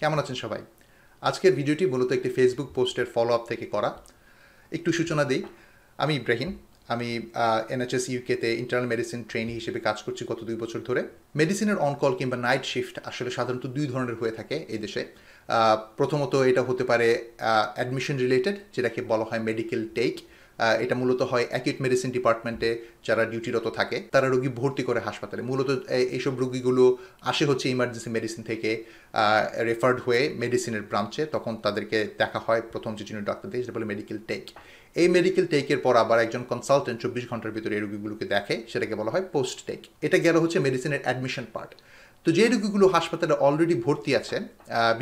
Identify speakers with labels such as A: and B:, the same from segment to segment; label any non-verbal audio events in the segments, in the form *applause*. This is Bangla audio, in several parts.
A: কেমন আছেন সবাই আজকের ভিডিওটি মূলত একটি ফেসবুক পোস্টের ফলো আপ থেকে করা একটু সূচনা দিই আমি ইব্রাহিম আমি এনএচএস ইউকেতে ইন্টারনাল মেডিসিন ট্রেনি হিসেবে কাজ করছি গত দুই বছর ধরে মেডিসিনের অনকল কিংবা নাইট শিফট আসলে সাধারণত দুই ধরনের হয়ে থাকে এই দেশে প্রথমত এটা হতে পারে অ্যাডমিশন রিলেটেড যেটাকে বলা হয় মেডিকেল টেক এটা মূলত হয় অ্যাকিউট মেডিসিন ডিপার্টমেন্টে যারা ডিউটিরত থাকে তারা রোগী ভর্তি করে হাসপাতালে মূলত এইসব রোগীগুলো আসে হচ্ছে ইমার্জেন্সি মেডিসিন থেকে রেফার্ড হয়ে মেডিসিনের ব্রাঞ্চে তখন তাদেরকে দেখা হয় প্রথম যে জন্য ডাক্তার দিয়ে সেটা বলে মেডিকেল টেক এই মেডিকেল টেকের পর আবার একজন কনসালটেন্ট চব্বিশ ঘন্টার ভিতরে এই রোগীগুলোকে দেখে সেটাকে বলা হয় পোস্ট টেক এটা গেল হচ্ছে মেডিসিনের অ্যাডমিশন পার্ট তো যে রোগীগুলো হাসপাতালে অলরেডি ভর্তি আছে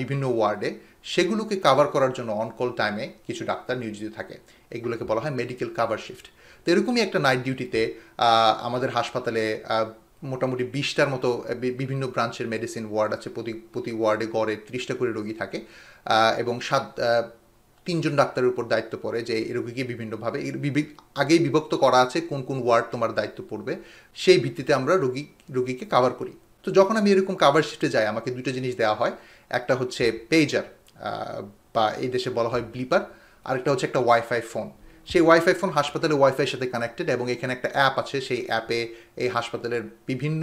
A: বিভিন্ন ওয়ার্ডে সেগুলোকে কাভার করার জন্য অনকল টাইমে কিছু ডাক্তার নিয়োজিত থাকে এগুলোকে বলা হয় মেডিকেল কাভার শিফট তো এরকমই একটা নাইট ডিউটিতে আমাদের হাসপাতালে মোটামুটি বিশটার মতো বিভিন্ন ব্রাঞ্চের মেডিসিন ওয়ার্ড আছে প্রতি প্রতি ওয়ার্ডে গড়ে ত্রিশটা করে রোগী থাকে এবং সাত তিনজন ডাক্তারের উপর দায়িত্ব পড়ে যে এই রোগীকে বিভিন্নভাবে আগেই বিভক্ত করা আছে কোন কোন ওয়ার্ড তোমার দায়িত্ব পড়বে সেই ভিত্তিতে আমরা রোগী রোগীকে কাভার করি তো যখন আমি এরকম কাভার শিফটে যাই আমাকে দুটো জিনিস দেওয়া হয় একটা হচ্ছে পেজার বা এই দেশে বলা হয় ব্লিপার আরেকটা হচ্ছে একটা ওয়াইফাই ফোন সেই ওয়াইফাই ফোন হাসপাতালে ওয়াইফাইয়ের সাথে কানেক্টেড এবং এখানে একটা অ্যাপ আছে সেই অ্যাপে এই হাসপাতালের বিভিন্ন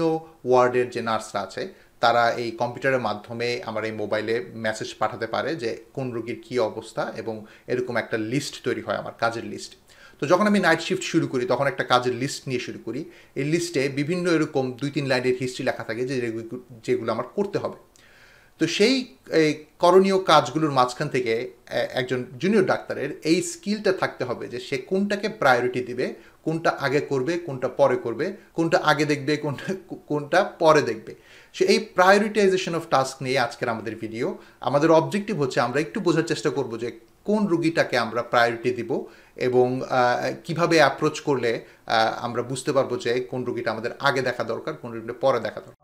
A: ওয়ার্ডের যে নার্সরা আছে তারা এই কম্পিউটারের মাধ্যমে আমার এই মোবাইলে মেসেজ পাঠাতে পারে যে কোন রোগীর কী অবস্থা এবং এরকম একটা লিস্ট তৈরি হয় আমার কাজের লিস্ট তো যখন আমি নাইট শিফট শুরু করি তখন একটা কাজের লিস্ট নিয়ে শুরু করি এই লিস্টে বিভিন্ন এরকম দুই তিন লাইনের হিস্ট্রি লেখা থাকে যে যেগুলো আমার করতে হবে তো সেই করণীয় কাজগুলোর মাঝখান থেকে একজন জুনিয়র ডাক্তারের এই স্কিলটা থাকতে হবে যে সে কোনটাকে প্রায়োরিটি দিবে কোনটা আগে করবে কোনটা পরে করবে কোনটা আগে দেখবে কোনটা কোনটা পরে দেখবে সে এই প্রায়োরিটাইজেশন অফ টাস্ক নিয়ে আজকের আমাদের ভিডিও আমাদের অবজেক্টিভ হচ্ছে আমরা একটু বোঝার চেষ্টা করব যে কোন রুগীটাকে আমরা প্রায়োরিটি দিব এবং কিভাবে অ্যাপ্রোচ করলে আমরা বুঝতে পারবো যে কোন রুগীটা আমাদের আগে দেখা দরকার কোন রুগীটা পরে দেখা দরকার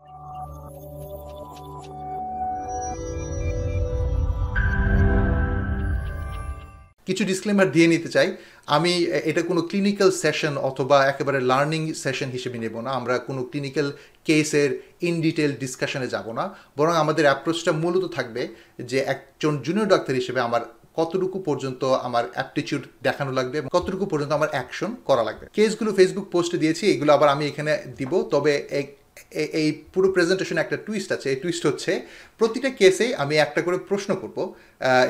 A: কিছু ডিসক্লেমার দিয়ে নিতে চাই আমি এটা কোনো ক্লিনিক্যাল সেশন অথবা একেবারে লার্নিং সেশন হিসেবে নেব না আমরা কোনো ক্লিনিক্যাল কেসের ইন ডিটেল ডিসকাশনে যাব না বরং আমাদের অ্যাপ্রোচটা মূলত থাকবে যে একজন জুনিয়র ডাক্তার হিসেবে আমার কতটুকু পর্যন্ত আমার অ্যাপটিচিউড দেখানো লাগবে এবং কতটুকু পর্যন্ত আমার অ্যাকশন করা লাগবে কেসগুলো ফেসবুক পোস্টে দিয়েছি এগুলো আবার আমি এখানে দিব তবে এই পুরো প্রেজেন্টেশন একটা টুইস্ট আছে এই টুইস্ট হচ্ছে প্রতিটা কেসে আমি একটা করে প্রশ্ন করব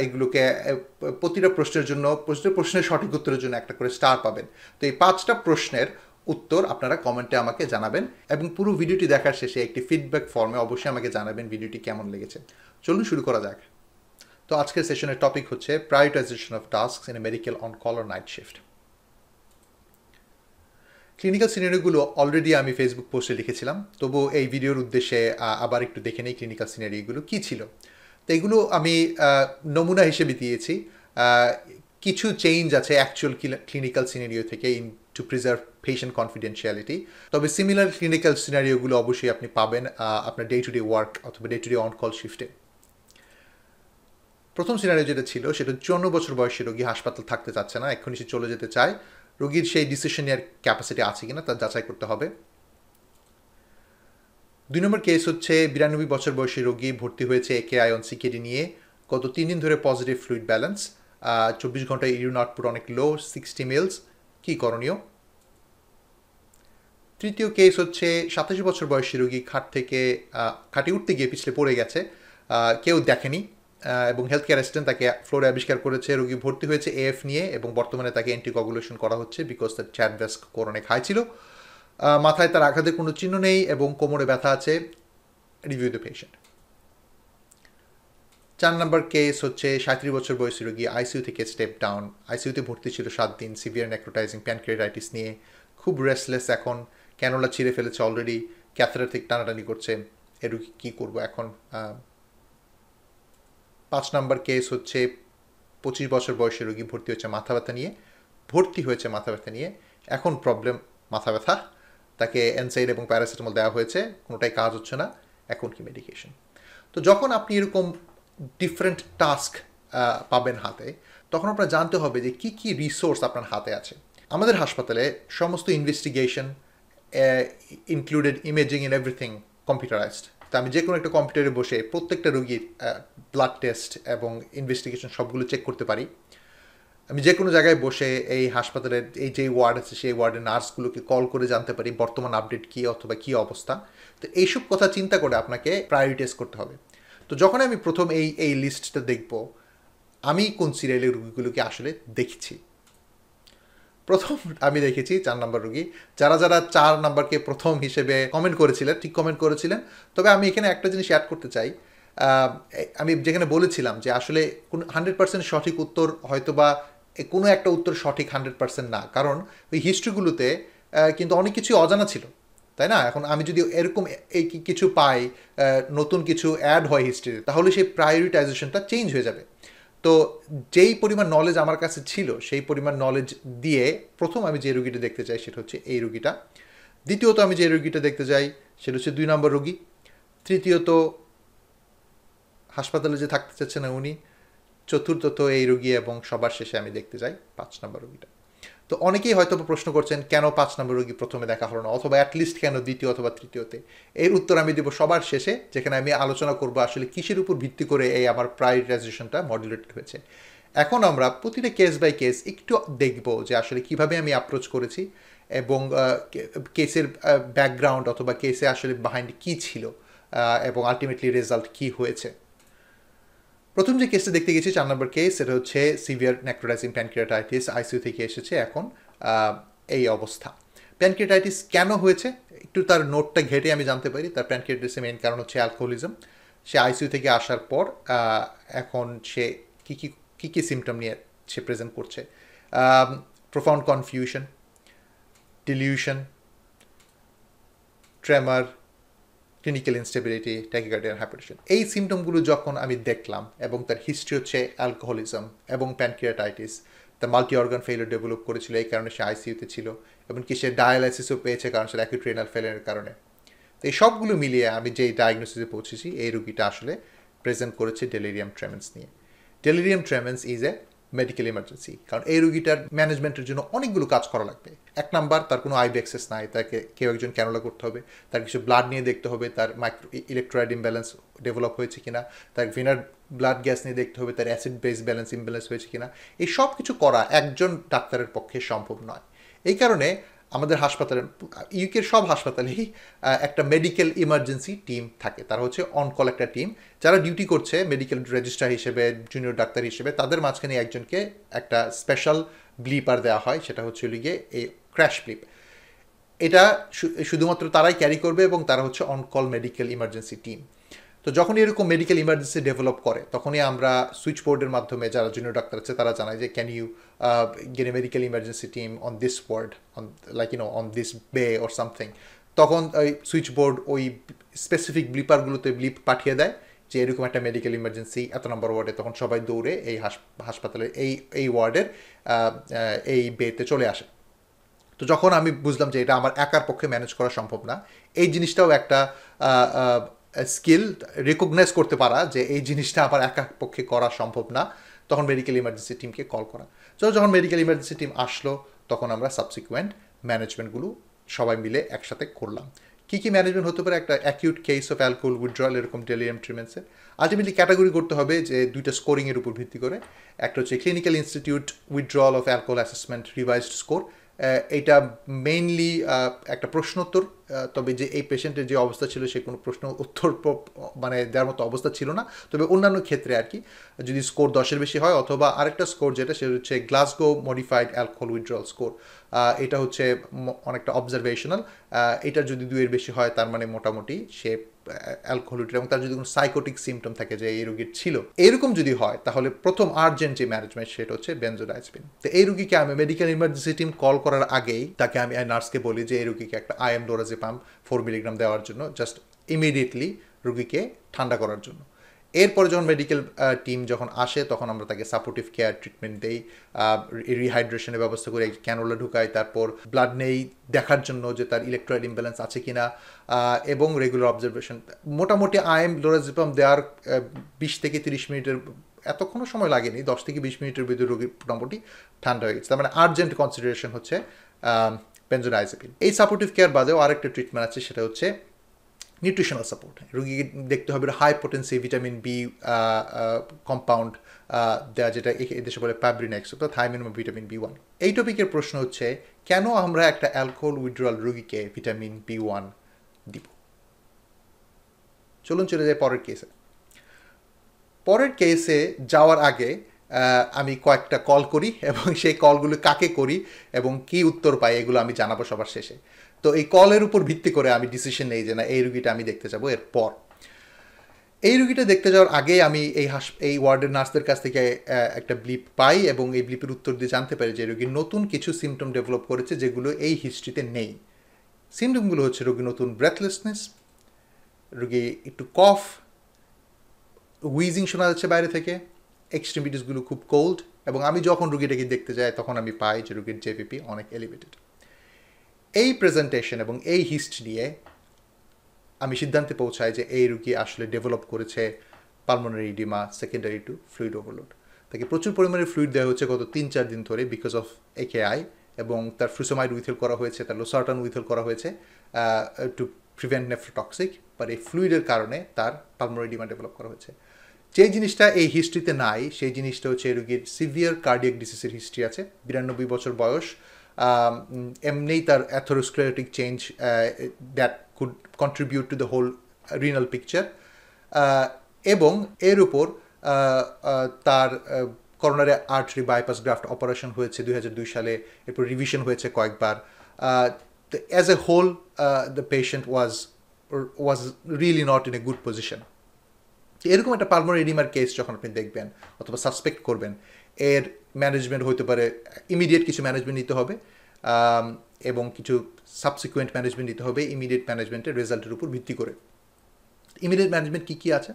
A: এগুলোকে প্রতিটা প্রশ্নের জন্য প্রতিটা প্রশ্নের সঠিক উত্তরের জন্য একটা করে স্টার পাবেন তো এই পাঁচটা প্রশ্নের উত্তর আপনারা কমেন্টে আমাকে জানাবেন এবং পুরো ভিডিওটি দেখার শেষে একটি ফিডব্যাক ফর্মে অবশ্যই আমাকে জানাবেন ভিডিওটি কেমন লেগেছে চলুন শুরু করা যাক তো আজকের সেশনের টপিক হচ্ছে prioritization of task in medical on call night shift clinical সিনারিগুলো অলরেডি আমি ফেসবুক পোস্টে লিখেছিলাম তবু এই ভিডিওর উদ্দেশ্যে আবার একটু দেখে নেই ক্লিনিক্যাল সিনারিগুলো কী ছিল তো এগুলো আমি নমুনা হিসেবে দিয়েছি কিছু চেঞ্জ আছে অ্যাকচুয়াল ক্লিনিক্যাল সিনারিও থেকে in to preserve patient confidentiality তবে সিমিলার ক্লিনিক্যাল সিনারিওগুলো অবশ্যই আপনি পাবেন আপনার ডে টু ডে ওয়ার্ক অথবা day to day on call শিফটে প্রথম সিনারিও যেটা ছিল সেটা চৌন্ন বছর বয়সী রোগী হাসপাতাল থাকতে চাচ্ছে না এখনই সে চলে যেতে চায় রোগীর সেই ডিসিশন নেওয়ার ক্যাপাসিটি আছে কিনা তা যাচাই করতে হবে দুই নম্বর কেস হচ্ছে বিরানব্বই বছর বয়সী রোগী ভর্তি হয়েছে একে আয়ন সিকেডি নিয়ে গত তিন দিন ধরে পজিটিভ ফ্লুইড ব্যালেন্স চব্বিশ ঘন্টায় ইউরিন আউটপুট অনেক লো সিক্সটি মেলস কী করণীয় তৃতীয় কেস হচ্ছে সাতাশি বছর বয়সী রোগী খাট থেকে খাটি উঠতে গিয়ে পিছলে পড়ে গেছে কেউ দেখেনি এবং হেলথ কেয়ার অ্যাসিস্ট্যান্ট তাকে ফ্লোরে আবিষ্কার করেছে রোগী ভর্তি হয়েছে এএফ নিয়ে এবং বর্তমানে তাকে অ্যান্টিকগুলেশন করা হচ্ছে বিকজ তার চ্যাট ভ্যাস্ক করোনে খাইছিল মাথায় তার আঘাতের কোনো চিহ্ন নেই এবং কোমরে ব্যথা আছে রিভিউ দ্য পেশেন্ট চার নম্বর কেস হচ্ছে সাঁত্রিশ বছর বয়সী রোগী আইসিইউ থেকে স্টেপ ডাউন আইসিইউতে ভর্তি ছিল সাত দিন সিভিয়ার নেক্রোটাইজিং প্যানক্রিয়াটাইটিস নিয়ে খুব রেসলেস এখন ক্যানোলা ছিঁড়ে ফেলেছে অলরেডি ক্যাথেটার থেকে টানাটানি করছে এর কী করবো এখন পাঁচ নাম্বার কেস হচ্ছে পঁচিশ বছর বয়সের রোগী ভর্তি হয়েছে মাথা ব্যথা নিয়ে ভর্তি হয়েছে মাথা ব্যথা নিয়ে এখন প্রবলেম মাথা ব্যথা তাকে অ্যানসাইড এবং প্যারাসিটামল দেওয়া হয়েছে কোনোটাই কাজ হচ্ছে না এখন কি মেডিকেশন তো যখন আপনি এরকম ডিফারেন্ট টাস্ক পাবেন হাতে তখন আপনার জানতে হবে যে কি কি রিসোর্স আপনার হাতে আছে আমাদের হাসপাতালে সমস্ত investigation included imaging in everything computerized তো আমি যে কোনো একটা কম্পিউটারে বসে প্রত্যেকটা রুগীর ব্লাড টেস্ট এবং ইনভেস্টিগেশন সবগুলো চেক করতে পারি আমি যে কোনো জায়গায় বসে এই হাসপাতালের এই যে ওয়ার্ড আছে সেই ওয়ার্ডের নার্সগুলোকে কল করে জানতে পারি বর্তমান আপডেট কী অথবা কী অবস্থা তো এইসব কথা চিন্তা করে আপনাকে প্রায়োরিটাইজ করতে হবে তো যখন আমি প্রথম এই এই লিস্টটা দেখব আমি কোন সিরিয়ালের রুগীগুলোকে আসলে দেখছি প্রথম আমি দেখেছি চার নাম্বার রুগী যারা যারা চার নাম্বারকে প্রথম হিসেবে কমেন্ট করেছিলেন ঠিক কমেন্ট করেছিলেন তবে আমি এখানে একটা জিনিস অ্যাড করতে চাই আমি যেখানে বলেছিলাম যে আসলে কোন হান্ড্রেড পার্সেন্ট সঠিক উত্তর হয়তো বা কোনো একটা উত্তর সঠিক হান্ড্রেড পার্সেন্ট না কারণ ওই হিস্ট্রিগুলোতে কিন্তু অনেক কিছুই অজানা ছিল তাই না এখন আমি যদি এরকম এই কিছু পাই নতুন কিছু অ্যাড হয় হিস্ট্রিতে তাহলে সেই প্রায়োরিটাইজেশনটা চেঞ্জ হয়ে যাবে তো যেই পরিমাণ নলেজ আমার কাছে ছিল সেই পরিমাণ নলেজ দিয়ে প্রথম আমি যে রুগীটা দেখতে চাই সেটা হচ্ছে এই রুগীটা দ্বিতীয়ত আমি যে রুগীটা দেখতে যাই সেটা হচ্ছে দুই নম্বর রুগী তৃতীয়ত হাসপাতালে যে থাকতে চাচ্ছে না উনি চতুর্থত এই রুগী এবং সবার শেষে আমি দেখতে যাই পাঁচ নম্বর রুগীটা তো অনেকেই হয়তো প্রশ্ন করছেন কেন পাঁচ নম্বর রোগী প্রথমে দেখা হলো না অথবা অ্যাটলিস্ট কেন দ্বিতীয় অথবা তৃতীয়তে এর উত্তর আমি দেবো সবার শেষে যেখানে আমি আলোচনা করব আসলে কিসের উপর ভিত্তি করে এই আমার প্রায়োরিটাইজেশনটা মডুলেট হয়েছে এখন আমরা প্রতিটা কেস বাই কেস একটু দেখব যে আসলে কিভাবে আমি অ্যাপ্রোচ করেছি এবং কেসের ব্যাকগ্রাউন্ড অথবা কেসে আসলে বাহাইন্ড কী ছিল এবং আলটিমেটলি রেজাল্ট কী হয়েছে প্রথম যে কেসটা দেখতে গেছি চার নম্বর কেস এটা হচ্ছে সিভিয়ার নেক্রোটাইজিং প্যানক্রিয়াটাইটিস আইসিউ থেকে এসেছে এখন এই অবস্থা প্যানক্রিয়াটাইটিস কেন হয়েছে একটু তার নোটটা ঘেটে আমি জানতে পারি তার প্যানক্রিয়াটাইটিসের মেন কারণ হচ্ছে অ্যালকোহলিজম সে আইসিইউ থেকে আসার পর এখন সে কী কী কী কী সিমটম নিয়ে সে প্রেজেন্ট করছে profound confusion delusion tremor clinical instability ট্যাকিকার্ডিয়ার হাইপারটেশন এই সিমটমগুলো যখন আমি দেখলাম এবং তার হিস্ট্রি হচ্ছে অ্যালকোহলিজম এবং প্যানক্রিয়াটাইটিস তার মাল্টি অর্গান ফেলিয়ার ডেভেলপ করেছিল এই কারণে সে আইসিইউতে ছিল এমনকি সে ডায়ালাইসিসও পেয়েছে কারণ সে অ্যাকিউট্রেনাল ফেলিয়ারের কারণে তো এই সবগুলো মিলিয়ে আমি যেই ডায়াগনোসিসে পৌঁছেছি এই রুগীটা আসলে প্রেজেন্ট করেছে ডেলিরিয়াম ট্রেমেন্স নিয়ে delirium tremens is a medical emergency কারণ এই রুগীটার ম্যানেজমেন্টের জন্য অনেকগুলো কাজ করা লাগবে এক নাম্বার তার কোনো আইবি অ্যাক্সেস নাই তাকে কেউ একজন ক্যানোলা করতে হবে তার কিছু ব্লাড নিয়ে দেখতে হবে তার মাইক্রো ইলেকট্রোয়াইড ইমব্যালেন্স ডেভেলপ হয়েছে কিনা তার ভিনার ব্লাড গ্যাস নিয়ে দেখতে হবে তার অ্যাসিড বেস ব্যালেন্স ইমব্যালেন্স হয়েছে কিনা এই সব কিছু করা একজন ডাক্তারের পক্ষে সম্ভব নয় এই কারণে আমাদের হাসপাতালে ইউকের সব হাসপাতালেই একটা মেডিকেল ইমার্জেন্সি টিম থাকে তারা হচ্ছে অনকল একটা টিম যারা ডিউটি করছে মেডিকেল রেজিস্ট্রার হিসেবে জুনিয়র ডাক্তার হিসেবে তাদের মাঝখানে একজনকে একটা স্পেশাল ব্লিপার দেওয়া হয় সেটা হচ্ছে গিয়ে এই ক্র্যাশ ব্লিপ এটা শুধুমাত্র তারাই ক্যারি করবে এবং তারা হচ্ছে অনকল মেডিকেল ইমার্জেন্সি টিম তো যখনই এরকম মেডিকেল ইমার্জেন্সি ডেভেলপ করে তখনই আমরা সুইচ বোর্ডের মাধ্যমে যারা জুনিয়র ডাক্তার আছে তারা জানায় যে can you gain a medical emergency team on this ward on like you know on this bay or something তখন ওই সুইচ বোর্ড ওই স্পেসিফিক ব্লিপারগুলোতে ব্লিপ পাঠিয়ে দেয় যে এরকম একটা মেডিকেল ইমার্জেন্সি এত নম্বর ওয়ার্ডে তখন সবাই দৌড়ে এই হাসপাতালের এই এই ওয়ার্ডের এই বেতে চলে আসে তো যখন আমি বুঝলাম যে এটা আমার একার পক্ষে ম্যানেজ করা সম্ভব না এই জিনিসটাও একটা স্কিল রেকগনাইজ করতে পারা যে এই জিনিসটা আমার একা পক্ষে করা সম্ভব না তখন মেডিকেল ইমার্জেন্সি টিমকে কল করা তো যখন মেডিকেল ইমার্জেন্সি টিম আসলো তখন আমরা সাবসিকুয়েন্ট ম্যানেজমেন্টগুলো সবাই মিলে একসাথে করলাম কী কী ম্যানেজমেন্ট হতে পারে একটা acute case of alcohol withdrawal এরকম টেলিয়াম ট্রিটমেন্টসের আলটিমেটলি ক্যাটাগরি করতে হবে যে দুইটা স্কোরিংয়ের উপর ভিত্তি করে একটা হচ্ছে clinical institute withdrawal of alcohol assessment revised score এটা মেইনলি একটা প্রশ্নোত্তর তবে যে এই পেশেন্টের যে অবস্থা ছিল সে কোনো প্রশ্ন উত্তর মানে দেওয়ার মতো অবস্থা ছিল না তবে অন্যান্য ক্ষেত্রে আর কি যদি স্কোর দশের বেশি হয় অথবা আরেকটা স্কোর যেটা সেটা হচ্ছে Glasgow modified alcohol withdrawal score এটা হচ্ছে অনেকটা অবজারভেশনাল এটা যদি দুইয়ের বেশি হয় তার মানে মোটামুটি সে অ্যালকোহলিটির এবং তার যদি কোনো সাইকোটিক সিমটম থাকে যে এই রোগীর ছিল এরকম যদি হয় তাহলে প্রথম আর্জেন্ট যে ম্যানেজমেন্ট সেটা হচ্ছে বেঞ্জোডাইসপিন তো এই রুগীকে আমি মেডিকেল ইমার্জেন্সি টিম কল করার আগেই তাকে আমি নার্সকে বলি যে এই রুগীকে একটা আইএম ডোরাজেপাম ফোর মিলিগ্রাম দেওয়ার জন্য জাস্ট ইমিডিয়েটলি রুগীকে ঠান্ডা করার জন্য এরপরে যখন মেডিকেল টিম যখন আসে তখন আমরা তাকে সাপোর্টিভ কেয়ার ট্রিটমেন্ট দেই রিহাইড্রেশনের ব্যবস্থা করে ক্যানোলা ঢুকাই তারপর ব্লাড নেই দেখার জন্য যে তার ইলেকট্রয়েড ইমব্যালেন্স আছে কি না এবং রেগুলার অবজারভেশন মোটামুটি আইএম লোরাজিপাম দেওয়ার বিশ থেকে তিরিশ মিনিটের এতক্ষণও সময় লাগেনি দশ থেকে বিশ মিনিটের ভিতরে রোগীর মোটামুটি ঠান্ডা হয়ে গেছে তার মানে আর্জেন্ট কনসিডারেশন হচ্ছে পেনজোনাইজেপিল এই সাপোর্টিভ কেয়ার বাদেও আরেকটা ট্রিটমেন্ট আছে সেটা হচ্ছে নিউট্রিশনাল সাপোর্ট রুগীকে দেখতে হবে high potency vitamin B compound দেওয়া যেটা এদেশে বলে প্যাব্রিনেক্স অর্থাৎ থাইমিন বা ভিটামিন বি ওয়ান এই টপিকের প্রশ্ন হচ্ছে কেন আমরা একটা অ্যালকোহল উইড্রল রুগীকে ভিটামিন বি ওয়ান দিব চলুন চলে যাই পরের কেসে পরের কেসে যাওয়ার আগে আমি কয়েকটা কল করি এবং সেই কলগুলো কাকে করি এবং কি উত্তর পাই এগুলো আমি জানাবো সবার শেষে তো এই কলের উপর ভিত্তি করে আমি ডিসিশন নেই যে না এই রুগীটা আমি দেখতে যাবো এরপর এই রুগীটা দেখতে যাওয়ার আগে আমি এই হাস এই ওয়ার্ডের নার্সদের কাছ থেকে একটা ব্লিপ পাই এবং এই ব্লিপের উত্তর দিয়ে জানতে পারি যে রুগী নতুন কিছু সিমটম ডেভেলপ করেছে যেগুলো এই হিস্ট্রিতে নেই সিমটমগুলো হচ্ছে রুগী নতুন ব্রেথলেসনেস রুগী একটু কফ উইজিং শোনা যাচ্ছে বাইরে থেকে এক্সট্রিমিটিসগুলো খুব কোল্ড এবং আমি যখন রুগীটাকে দেখতে যাই তখন আমি পাই যে রুগীর জেপিপি অনেক এলিভেটেড এই প্রেজেন্টেশন এবং এই হিস্ট নিয়ে আমি সিদ্ধান্তে পৌঁছাই যে এই রুগী আসলে ডেভেলপ করেছে pulmonary oedema secondary to fluid overload তাকে প্রচুর পরিমাণে ফ্লুইড দেওয়া হয়েছে গত তিন চার দিন ধরে বিকজ অফ একেআই এবং তার ফ্রুসোমাইড উইথেল করা হয়েছে তার লোসার্টন উইথেল করা হয়েছে টু প্রিভেন্ট নেফ্রোটক্সিক বাট এই ফ্লুইডের কারণে তার পালমোনারি ডিমা ডেভেলপ করা হয়েছে যে জিনিসটা এই হিস্ট্রিতে নাই সেই জিনিসটা হচ্ছে এই রুগীর সিভিয়ার কার্ডিয়াক ডিসিসের হিস্ট্রি আছে বিরানব্বই বছর বয়স এমনি তার atherosclerotic change that could contribute to the whole renal picture এবং এর উপর uh, uh, তার coronary artery bypass graft operation হয়েছে দুই সালে এরপর রিভিশন হয়েছে কয়েকবার as a whole the patient was was really not in a good position এরকম একটা পালমোনারি এডিমার কেস যখন আপনি দেখবেন অথবা সাসপেক্ট করবেন এর ম্যানেজমেন্ট হতে পারে ইমিডিয়েট কিছু ম্যানেজমেন্ট নিতে হবে এবং কিছু সাবসিকুয়েন্ট ম্যানেজমেন্ট নিতে হবে ইমিডিয়েট ম্যানেজমেন্টের রেজাল্টের উপর ভিত্তি করে ইমিডিয়েট ম্যানেজমেন্ট কী কী আছে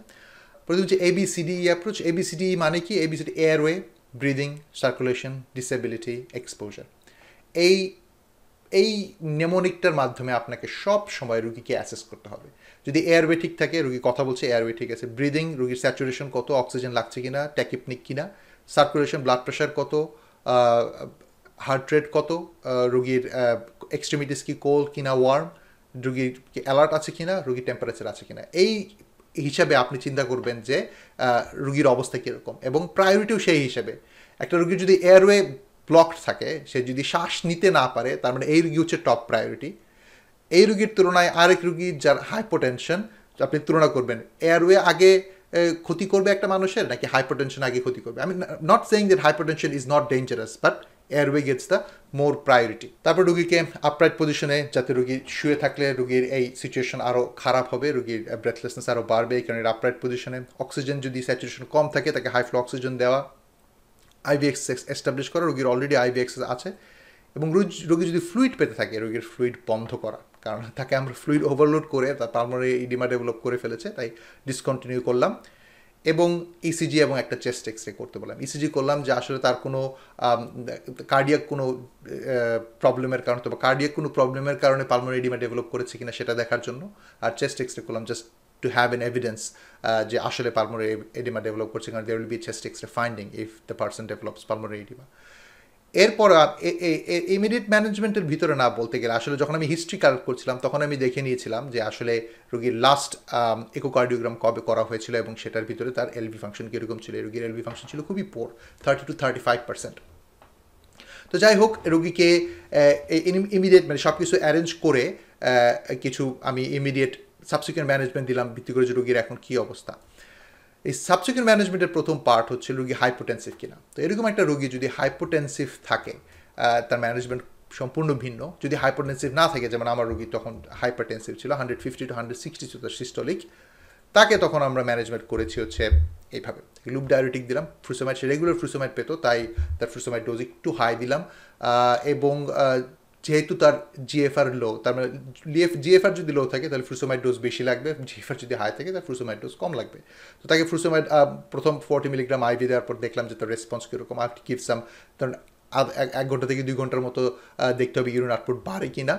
A: প্রথম হচ্ছে এবিসিডি অ্যাপ্রোচ এবিসিডি মানে কি ABCD airway breathing circulation disability exposure এই এই নেমোনিকটার মাধ্যমে আপনাকে সব সময় রুগীকে অ্যাসেস করতে হবে যদি এয়ারওয়ে ঠিক থাকে রুগী কথা বলছে এয়ারওয়ে ঠিক আছে ব্রিদিং রুগীর স্যাচুরেশন কত অক্সিজেন লাগছে কিনা ট্যাকিপনিক কিনা সার্কুলেশন ব্লাড প্রেশার কত হার্ট রেট কত রুগীর এক্সট্রিমিটিস কি কোল্ড কিনা ওয়ার্ম রুগীর কি অ্যালার্ট আছে কিনা রুগীর টেম্পারেচার আছে কিনা এই হিসাবে আপনি চিন্তা করবেন যে রুগীর অবস্থা কীরকম এবং প্রায়োরিটিও সেই হিসাবে একটা রুগীর যদি এয়ারওয়ে ব্লক থাকে সে যদি শ্বাস নিতে না পারে তার মানে এই রুগী হচ্ছে টপ প্রায়োরিটি এই রুগীর তুলনায় আরেক রুগী যার হাইপোটেনশন আপনি তুলনা করবেন এয়ারওয়ে আগে ক্ষতি করবে একটা মানুষের নাকি হাইপারটেনশন আগে ক্ষতি করবে আমি not saying that hypertension is not dangerous but airway gets the more priority তারপর রুগীকে আপরাইট পজিশনে যাতে রুগী শুয়ে থাকলে রুগীর এই সিচুয়েশন আরও খারাপ হবে রুগীর ব্রেথলেসনেস আরও বাড়বে এই কারণে আপরাইট পজিশনে অক্সিজেন যদি স্যাচুরেশন কম থাকে তাকে হাই ফ্লো অক্সিজেন দেওয়া আইভি এক্সেস এস্টাবলিশ করা রুগীর অলরেডি আইভি এক্সেস আছে এবং রুগী যদি ফ্লুইড পেতে থাকে রুগীর ফ্লুইড বন্ধ করা কারণ তাকে আমরা ফ্লুইড ওভারলোড করে তার পালমারি মানে ইডিমা ডেভেলপ করে ফেলেছে তাই ডিসকন্টিনিউ করলাম এবং ইসিজি e এবং একটা চেস্ট এক্স রে করতে বললাম ইসিজি e করলাম যে আসলে তার কোনো কার্ডিয়াক কোনো প্রবলেমের কারণে বা কার্ডিয়াক কোনো প্রবলেমের কারণে পালমোনারি এডিমা ডেভেলপ করেছে কিনা সেটা দেখার জন্য আর চেস্ট এক্স রে করলাম just to have an evidence যে আসলে পালমোনারি এডিমা ডেভেলপ করছে কারণ there will be chest X ray finding if the person develops pulmonary oedema এরপর ইমিডিয়েট ম্যানেজমেন্টের ভিতরে না বলতে গেলে আসলে যখন আমি হিস্ট্রি কালেক্ট করছিলাম তখন আমি দেখে নিয়েছিলাম যে আসলে রুগীর লাস্ট ইকোকার্ডিওগ্রাম কবে করা হয়েছিল এবং সেটার ভিতরে তার এলভি ফাংশন কীরকম ছিল রোগীর এলভি ফাংশন ছিল খুবই poor thirty two thirty five percent তো যাই হোক রুগীকে ইমিডিয়েট মানে সব কিছু অ্যারেঞ্জ করে কিছু আমি ইমিডিয়েট সাবসিকুয়েন্ট ম্যানেজমেন্ট দিলাম ভিত্তি করে যে রুগীর এখন কী অবস্থা এই সাবসিকুয়েন্ট ম্যানেজমেন্টের প্রথম পার্ট হচ্ছে রুগী হাইপোটেন্সিভ কিনা তো এরকম একটা রুগী যদি হাইপোটেন্সিভ থাকে তার ম্যানেজমেন্ট সম্পূর্ণ ভিন্ন যদি হাইপোটেন্সিভ না থাকে যেমন আমার রুগী তখন হাইপারটেন্সিভ ছিল hundred fifty to hundred sixty ছিল সিস্টলিক তাকে তখন আমরা ম্যানেজমেন্ট করেছি হচ্ছে এইভাবে লুপ ডায়োরেটিক দিলাম ফ্রুসোমাইট সে রেগুলার ফ্রুসোমাইট পেতো তাই তার ফ্রুসোমাইট ডোজ একটু হাই দিলাম এবং যেহেতু তার জিএফআর লো তার মানে জিএফআর যদি লো থাকে তাহলে ফ্রুসোমাইড ডোজ বেশি লাগবে জিএফআর যদি হাই থাকে তাহলে ফ্রুসোমাইড ডোজ কম লাগবে তো তাকে ফ্রুসোমাইড প্রথম ফোরটি মিলিগ্রাম আইভি দেওয়ার পর দেখলাম যে তার রেসপন্স কীরকম আর কিপসাম সাম ধরুন এক ঘন্টা থেকে দুই ঘন্টার মতো দেখতে হবে ইউরিন আউটপুট বাড়ে কি না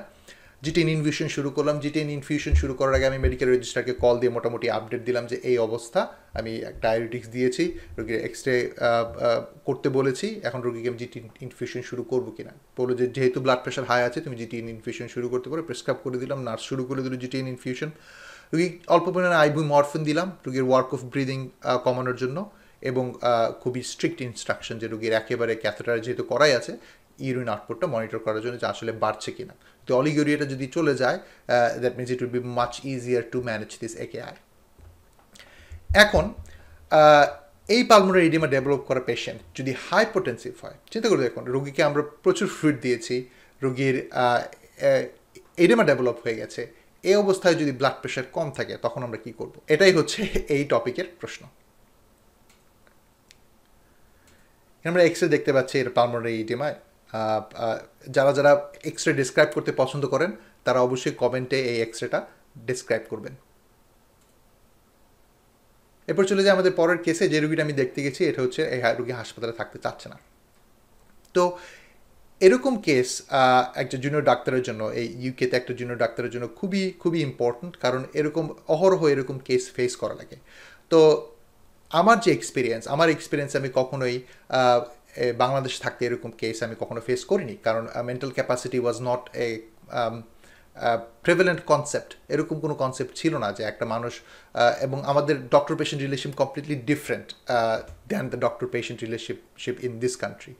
A: জিটেন ইনভিউশন শুরু করলাম জিটেন ইনফিউশন শুরু করার আগে আমি মেডিকেল রেজিস্ট্রারকে কল দিয়ে মোটামুটি আপডেট দিলাম যে এই অবস্থা আমি ডায়াবেটিক্স দিয়েছি রোগীর এক্স রে করতে বলেছি এখন রোগীকে আমি জিটি ইনফিউশন শুরু করবো কিনা বললো যে যেহেতু ব্লাড প্রেশার হাই আছে তুমি জিটিন ইনফিউশন শুরু করতে পারো প্রেসক্রাইব করে দিলাম নার্স শুরু করে দিল জিটিন ইনফিউশন রুগী অল্প পরিমাণে আইবু মরফিন দিলাম রুগীর ওয়ার্ক অফ ব্রিদিং কমানোর জন্য এবং খুবই স্ট্রিক্ট ইনস্ট্রাকশন যে রুগীর একেবারে ক্যাথেটার যেহেতু করাই আছে ইউরিন আউটপুটটা মনিটর করার জন্য যে আসলে বাড়ছে কিনা তো অলিগোরিয়াটা যদি চলে যায় that means it will be much easier to manage this AKI এখন uh, এই পালমোনারি এডিমা ডেভেলপ করা পেশেন্ট যদি হাইপোটেন্সিভ হয় চিন্তা করে দেখুন রোগীকে আমরা প্রচুর ফ্লুইড দিয়েছি রোগীর এডিমা uh, ডেভেলপ uh, হয়ে গেছে এই অবস্থায় যদি ব্লাড প্রেশার কম থাকে তখন আমরা কি করব এটাই হচ্ছে এই টপিকের প্রশ্ন আমরা এক্স রে দেখতে পাচ্ছি এর পালমোনারি ইডিমায় যারা যারা এক্স রে ডিসক্রাইব করতে পছন্দ করেন তারা অবশ্যই কমেন্টে এই এক্স রেটা ডিসক্রাইব করবেন এরপর চলে যায় আমাদের পরের কেসে যে রুগীটা আমি দেখতে গেছি এটা হচ্ছে এই রুগী হাসপাতালে থাকতে চাচ্ছে না তো এরকম কেস একটা জুনিয়র ডাক্তারের জন্য এই ইউকেতে একটা জুনিয়র ডাক্তারের জন্য খুবই খুবই ইম্পর্ট্যান্ট কারণ এরকম অহরহ এরকম কেস ফেস করা লাগে তো আমার যে এক্সপিরিয়েন্স আমার এক্সপিরিয়েন্স আমি কখনোই বাংলাদেশে থাকতে এরকম কেস আমি কখনো ফেস করিনি কারণ mental capacity was not a prevalent concept এরকম কোনো কনসেপ্ট ছিল না যে একটা মানুষ এবং আমাদের doctor patient relation completely different than the doctor patient relationship in this country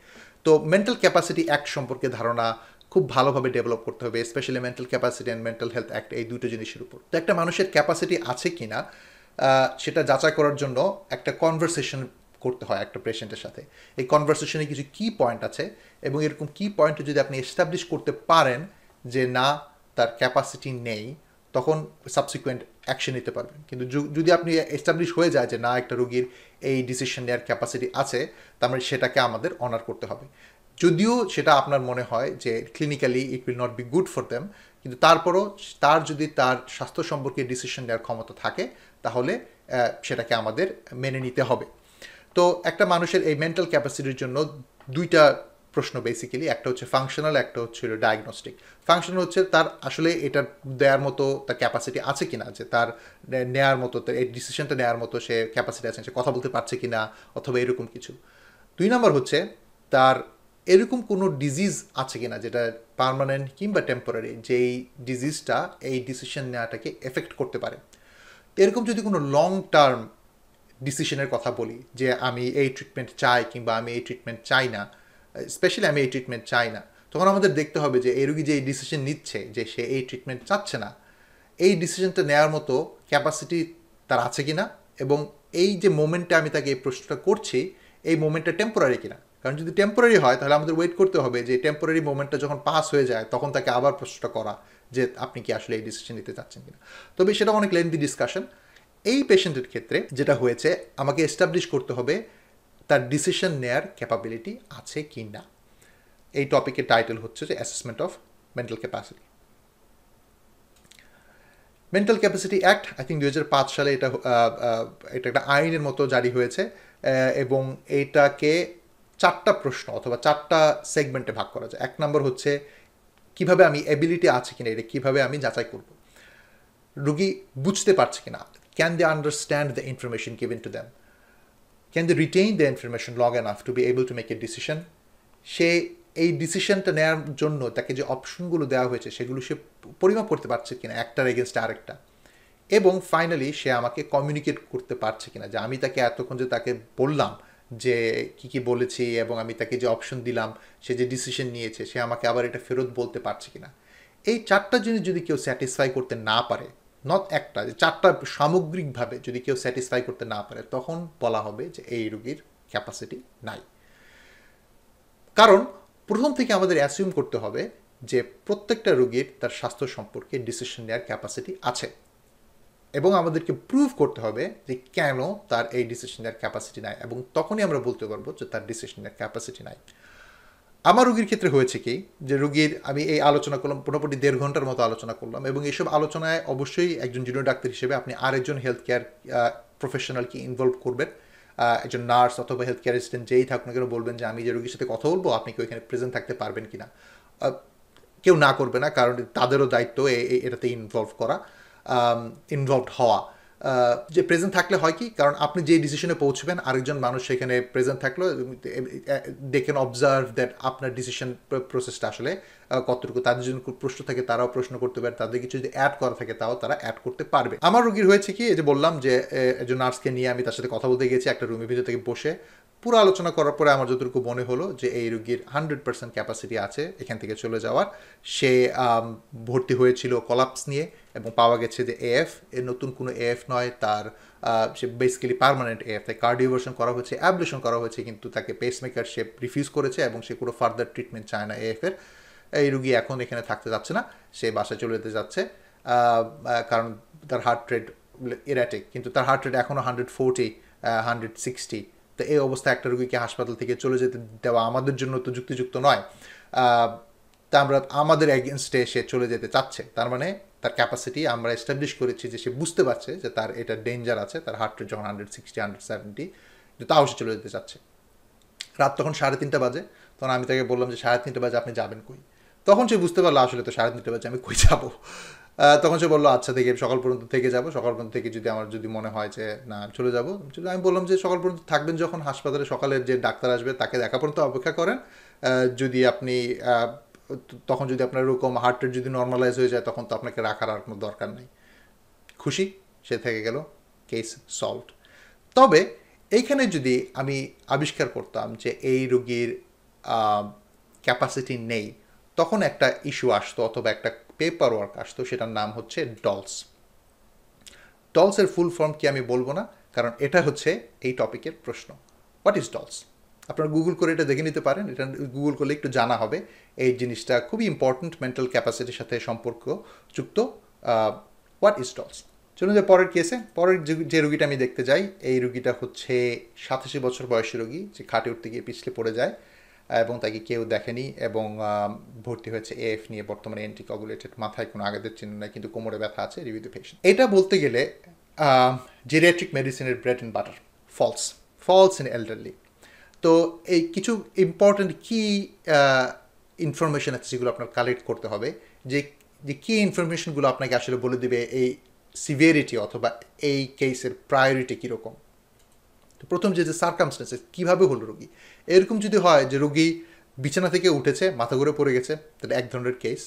A: তো মেন্টাল ক্যাপাসিটি অ্যাক্ট সম্পর্কে ধারণা খুব ভালোভাবে ডেভেলপ করতে হবে specially mental capacity and mental health act এই দুটো জিনিসের উপর তো একটা মানুষের ক্যাপাসিটি আছে কি না সেটা যাচাই করার জন্য একটা কনভারসেশন করতে হয় একটা পেশেন্টের সাথে এই কনভারসেশনে কিছু কি পয়েন্ট আছে এবং এরকম কি পয়েন্ট যদি আপনি এস্টাবলিশ করতে পারেন যে না তার ক্যাপাসিটি নেই তখন সাবসিকুয়েন্ট অ্যাকশন নিতে পারবেন কিন্তু যদি আপনি এস্টাবলিশ হয়ে যায় যে না একটা রোগীর এই ডিসিশন নেওয়ার ক্যাপাসিটি আছে তার মানে সেটাকে আমাদের অনার করতে হবে যদিও সেটা আপনার মনে হয় যে clinically it will not be good for them কিন্তু তারপরও তার যদি তার স্বাস্থ্য সম্পর্কে ডিসিশন নেওয়ার ক্ষমতা থাকে তাহলে সেটাকে আমাদের মেনে নিতে হবে তো একটা মানুষের এই মেন্টাল ক্যাপাসিটির জন্য দুইটা প্রশ্ন বেসিক্যালি একটা হচ্ছে ফাংশনাল একটা হচ্ছে ডায়াগনস্টিক ফাংশনাল হচ্ছে তার আসলে এটা দেওয়ার মতো তার ক্যাপাসিটি আছে কি না যে তার নেয়ার মতো এই ডিসিশনটা নেওয়ার মতো সে ক্যাপাসিটি আছে সে কথা বলতে পারছে কি না অথবা এরকম কিছু দুই নম্বর হচ্ছে তার এরকম কোনো ডিজিজ আছে কিনা যেটা পারমানেন্ট কিংবা টেম্পোরারি যেই ডিজিজটা এই ডিসিশন নেওয়াটাকে এফেক্ট করতে পারে এরকম যদি কোনো লং টার্ম ডিসিশনের কথা বলি যে আমি এই ট্রিটমেন্ট চাই কিংবা আমি এই ট্রিটমেন্ট চাই না স্পেশালি আমি এই ট্রিটমেন্ট চাই না তখন আমাদের দেখতে হবে যে এই রুগী যে এই ডিসিশন নিচ্ছে যে সে এই ট্রিটমেন্ট চাচ্ছে না এই ডিসিশনটা নেওয়ার মতো ক্যাপাসিটি তার আছে কি না এবং এই যে মোমেন্টে আমি তাকে এই প্রশ্নটা করছি এই মোমেন্টটা টেম্পোরারি কিনা কারণ যদি টেম্পোরারি হয় তাহলে আমাদের ওয়েট করতে হবে যে টেম্পোরারি মোমেন্টটা যখন পাস হয়ে যায় তখন তাকে আবার প্রশ্নটা করা যে আপনি কি আসলে এই ডিসিশন নিতে চাচ্ছেন কিনা তবে সেটা অনেক লেন্দি ডিসকাশন এই পেশেন্টের ক্ষেত্রে যেটা হয়েছে আমাকে এস্টাবলিশ করতে হবে তার ডিসিশন নেয়ার ক্যাপাবিলিটি আছে কি না এই টপিকের টাইটেল হচ্ছে যে assessment of mental capacity mental capacity act I think দু সালে এটা এটা একটা আইনের মতো জারি হয়েছে এবং এইটাকে চারটা প্রশ্ন অথবা চারটা সেগমেন্টে ভাগ করা যায় এক নম্বর হচ্ছে কিভাবে আমি এবিলিটি আছে কিনা এটা কিভাবে আমি যাচাই করব রুগী বুঝতে পারছে কিনা Can they understand the information given to them? Can they retain the information long enough to be able to make a decision? সে এই ডিসিশনটা নেওয়ার জন্য তাকে যে অপশনগুলো দেওয়া হয়েছে সেগুলো সে পরিমাপ করতে পারছে কিনা একটার এগেনস্ট আরেকটা এবং ফাইনালি সে আমাকে কমিউনিকেট করতে পারছে কিনা যে আমি তাকে এতক্ষণ যে তাকে বললাম যে কি কি বলেছি এবং আমি তাকে যে অপশন দিলাম সে যে ডিসিশন নিয়েছে সে আমাকে আবার এটা ফেরত বলতে পারছে কিনা এই চারটা জিনিস যদি কেউ স্যাটিসফাই করতে না পারে নট একটা যে চারটা সামগ্রিকভাবে যদি কেউ স্যাটিসফাই করতে না পারে তখন বলা হবে যে এই রুগীর ক্যাপাসিটি নাই কারণ প্রথম থেকে আমাদের অ্যাসিউম করতে হবে যে প্রত্যেকটা রুগীর তার স্বাস্থ্য সম্পর্কে ডিসিশন নেওয়ার ক্যাপাসিটি আছে এবং আমাদেরকে প্রুভ করতে হবে যে কেন তার এই ডিসিশন নেওয়ার ক্যাপাসিটি নাই এবং তখনই আমরা বলতে পারবো যে তার ডিসিশন নেওয়ার ক্যাপাসিটি নাই আমার রুগীর ক্ষেত্রে হয়েছে কি যে রুগীর আমি এই আলোচনা করলাম মোটামুটি দেড় ঘন্টার মতো আলোচনা করলাম এবং এইসব আলোচনায় অবশ্যই একজন জুনিয়র ডাক্তার হিসেবে আপনি আরেকজন হেলথ কেয়ার প্রফেশনালকে ইনভলভ করবেন একজন নার্স অথবা হেলথ কেয়ার অ্যাসিস্ট্যান্ট যেই থাকুন কেন বলবেন যে আমি যে রুগীর সাথে কথা বলবো আপনি কি ওইখানে প্রেজেন্ট থাকতে পারবেন কি না কেউ না করবে না কারণ তাদেরও দায়িত্ব এটাতে ইনভলভ করা ইনভলভ হওয়া যে প্রেজেন্ট থাকলে হয় কি কারণ আপনি যে ডিসিশনে পৌঁছবেন আরেকজন মানুষ সেখানে প্রেজেন্ট থাকলো দে ক্যান অবজার্ভ দ্যাট আপনার ডিসিশন প্রসেসটা আসলে কতটুকু তাদের জন্য প্রশ্ন থাকে তারাও প্রশ্ন করতে পারে তাদের কিছু যদি অ্যাড করা থাকে তাও তারা অ্যাড করতে পারবে আমার রুগীর হয়েছে কি এই যে বললাম যে একজন নার্সকে নিয়ে আমি তার সাথে কথা বলতে গিয়েছি একটা রুমের ভিতর থেকে বসে পুরো আলোচনা করার পরে আমার যতটুকু মনে হলো যে এই রোগীর হান্ড্রেড পার্সেন্ট ক্যাপাসিটি আছে এখান থেকে চলে যাওয়ার সে ভর্তি হয়েছিল কলাপস নিয়ে এবং পাওয়া গেছে যে এএফ এর নতুন কোনো এএফ নয় তার সে বেসিক্যালি পারমানেন্ট এএফ তাই কার্ডিওভার্সন করা হয়েছে অ্যাবলেশন করা হয়েছে কিন্তু তাকে পেসমেকার সে রিফিউজ করেছে এবং সে কোনো ফার্দার ট্রিটমেন্ট চায় না এএফের এই রুগী এখন এখানে থাকতে যাচ্ছে না সে বাসায় চলে যেতে যাচ্ছে কারণ তার হার্ট রেট এরাটিক কিন্তু তার হার্ট রেট এখনও হান্ড্রেড ফোরটি হান্ড্রেড সিক্সটি তো এই অবস্থায় একটা রুগীকে হাসপাতাল থেকে চলে যেতে দেওয়া আমাদের জন্য তো যুক্তিযুক্ত নয় তা আমরা আমাদের অ্যাগেনস্টে সে চলে যেতে চাচ্ছে তার মানে তার ক্যাপাসিটি আমরা এস্টাবলিশ করেছি যে সে বুঝতে পারছে যে তার এটা ডেঞ্জার আছে তার হার্ট রেট যখন হান্ড্রেড সিক্সটি হান্ড্রেড সেভেন্টি তাও সে চলে যেতে চাচ্ছে রাত তখন সাড়ে তিনটা বাজে তখন আমি তাকে বললাম যে সাড়ে তিনটা বাজে আপনি যাবেন কই তখন সে বুঝতে পারলো আসলে তো সাড়ে তিনটা বাজে আমি কই যাবো তখন সে বললো আচ্ছা থেকে সকাল পর্যন্ত থেকে যাব সকাল পর্যন্ত থেকে যদি আমার যদি মনে হয় যে না চলে যাবো আমি বললাম যে সকাল পর্যন্ত থাকবেন যখন হাসপাতালে সকালের যে ডাক্তার আসবে তাকে দেখা পর্যন্ত অপেক্ষা করেন যদি আপনি তখন যদি আপনার এরকম হার্ট রেট যদি নর্মালাইজ হয়ে যায় তখন তো আপনাকে রাখার আর কোনো দরকার নেই খুশি সে থেকে গেল কেস সলভ তবে এইখানে যদি আমি আবিষ্কার করতাম যে এই রুগীর ক্যাপাসিটি নেই তখন একটা ইস্যু আসতো অথবা একটা পেপার ওয়ার্ক আসতো সেটার নাম হচ্ছে ডলস ডলসের ফুল ফর্ম কি আমি বলবো না কারণ এটা হচ্ছে এই টপিকের প্রশ্ন হোয়াট ইজ ডলস আপনারা গুগল করে এটা দেখে নিতে পারেন এটা গুগল করলে একটু জানা হবে এই জিনিসটা খুবই ইম্পর্ট্যান্ট মেন্টাল ক্যাপাসিটির সাথে সম্পর্কযুক্ত হোয়াট ইজ ডলস চলুন যে পরের কেসে পরের যে রুগীটা আমি দেখতে যাই এই রুগীটা হচ্ছে সাতাশি বছর বয়সী রুগী যে খাটে উঠতে গিয়ে পিছলে পড়ে যায় এবং তাকে কেউ দেখেনি এবং ভর্তি হয়েছে এএফ নিয়ে বর্তমানে এন্ট্রি কগুলেটেড মাথায় কোনো আগাদের চিহ্ন নেই কিন্তু কোমরে ব্যথা আছে রিভিউ দ্য পেশেন্ট এটা বলতে গেলে জিরিয়াট্রিক মেডিসিনের bread and butter falls falls in elderly তো এই কিছু ইম্পর্ট্যান্ট কি ইনফরমেশন আছে যেগুলো আপনার কালেক্ট করতে হবে যে যে কী ইনফরমেশনগুলো আপনাকে আসলে বলে দেবে এই সিভিয়ারিটি অথবা এই কেসের প্রায়োরিটি কীরকম তো প্রথম যে যে সার্কামস্টেন্সেস কীভাবে হলো রোগী এরকম যদি হয় যে রুগী বিছানা থেকে উঠেছে মাথা ঘুরে পড়ে গেছে তাহলে এক ধরনের কেস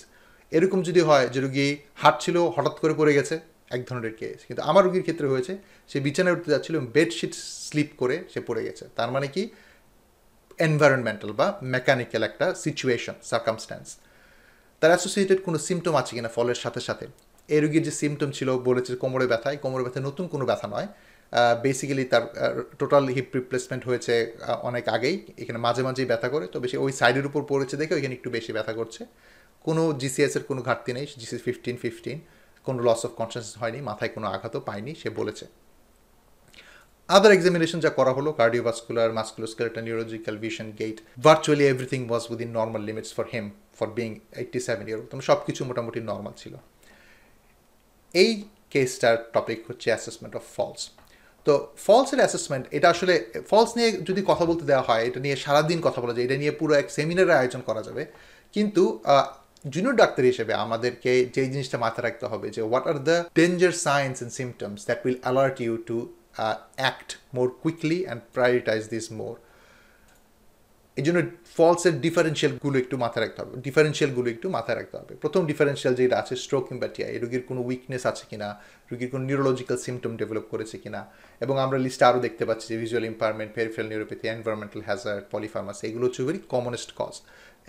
A: এরকম যদি হয় যে রুগী হাঁটছিল হঠাৎ করে পড়ে গেছে এক ধরনের কেস কিন্তু আমার রুগীর ক্ষেত্রে হয়েছে সে বিছানায় উঠতে যাচ্ছিল বেডশিট স্লিপ করে সে পড়ে গেছে তার মানে কি এনভায়রনমেন্টাল বা মেকানিক্যাল একটা সিচুয়েশন সার্কামস্ট্যান্স তার অ্যাসোসিয়েটেড কোনো সিমটম আছে কিনা ফলের সাথে সাথে এই রুগীর যে সিমটম ছিল বলেছে কোমরে ব্যথায় কোমরে ব্যথায় নতুন কোনো ব্যথা নয় বেসিক্যালি তার টোটাল হিপ রিপ্লেসমেন্ট হয়েছে অনেক আগেই এখানে মাঝে মাঝেই ব্যথা করে তো বেশি ওই সাইডের উপর পড়েছে দেখে ওইখানে একটু বেশি ব্যথা করছে কোনো জিসিএসের কোনো ঘাটতি নেই জিসি ফিফটিন ফিফটিন কোনো লস অফ কনসিয়াস হয়নি মাথায় কোনো আঘাতও পায়নি সে বলেছে আদার এক্সামিনেশন যা করা হলো cardiovascular musculoskeletal neurological vision gait virtually everything was within normal limits for him for being eighty seven year তো সব কিছু মোটামুটি নর্মাল ছিল এই কেসটার টপিক হচ্ছে অ্যাসেসমেন্ট অফ ফলস তো ফলসের অ্যাসেসমেন্ট এটা আসলে ফলস নিয়ে যদি কথা বলতে দেওয়া হয় এটা নিয়ে সারাদিন কথা বলা যায় এটা নিয়ে পুরো এক সেমিনারের আয়োজন করা যাবে কিন্তু জুনিয়র ডাক্তার হিসেবে আমাদেরকে যেই জিনিসটা মাথায় রাখতে হবে যে what are the danger signs and symptoms that will alert you to act more quickly and prioritize this more এই জন্য ফলসের ডিফারেন্সিয়ালগুলো একটু মাথায় রাখতে হবে ডিফারেন্সিয়ালগুলো একটু মাথায় রাখতে হবে প্রথম ডিফারেন্সিয়াল যেটা আছে স্ট্রোক কিংবা এই রোগীর কোনো উইকনেস আছে কিনা রোগীর কোনো নিউরোলজিক্যাল সিমটম ডেভেলপ করেছে কিনা এবং আমরা লিস্টে আরও দেখতে পাচ্ছি যে visual impairment peripheral neuropathy environmental hazard polypharmacy very হচ্ছে ভেরি কমনেস্ট কজ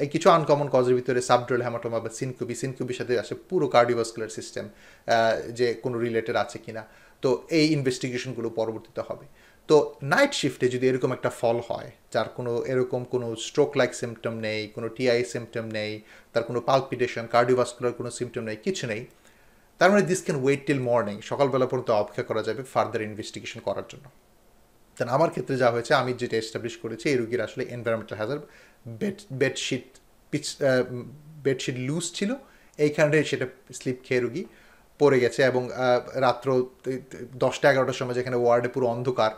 A: এই কিছু আনকমন কজের ভিতরে সাবড্রোল হ্যামাটোমা বা সিনকুবি সিনকুবির সাথে আসে পুরো কার্ডিওভাস্কুলার সিস্টেম যে কোনো রিলেটেড আছে কিনা তো এই ইনভেস্টিগেশনগুলো পরবর্তীতে হবে তো নাইট শিফটে যদি এরকম একটা ফল হয় যার কোনো এরকম কোনো স্ট্রোক লাইক সিমটম নেই কোনো টিআই সিমটম নেই তার কোনো পালপিটেশন কার্ডিওভাস্কুলার কোনো সিমটম নেই কিছু নেই তার মানে this can wait till morning সকালবেলা পর্যন্ত অপেক্ষা করা যাবে ফার্দার ইনভেস্টিগেশন করার জন্য দেন আমার ক্ষেত্রে যা হয়েছে আমি যেটা এস্টাবলিশ করেছি এই রুগীর আসলে এনভায়রনমেন্টাল হ্যাজার বেড বেডশিট পিচ বেডশিট লুজ ছিল এইখানে সেটা স্লিপ খেয়ে রুগী পড়ে গেছে এবং রাত্র দশটা এগারোটার সময় যেখানে ওয়ার্ডে পুরো অন্ধকার